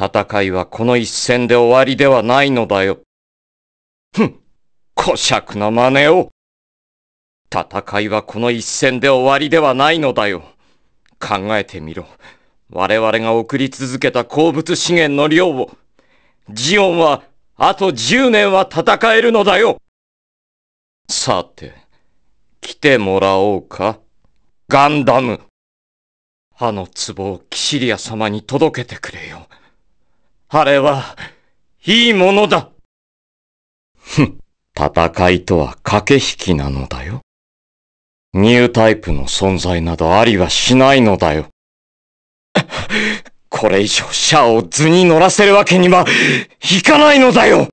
戦いはこの一戦で終わりではないのだよ。ふん、古尺な真似を。戦いはこの一戦で終わりではないのだよ。考えてみろ。我々が送り続けた鉱物資源の量を、ジオンはあと10年は戦えるのだよ。さて、来てもらおうか。ガンダム。あの壺をキシリア様に届けてくれよ。あれは、いいものだ。ふん、戦いとは駆け引きなのだよ。ニュータイプの存在などありはしないのだよ。これ以上シャアを図に乗らせるわけにはいかないのだよ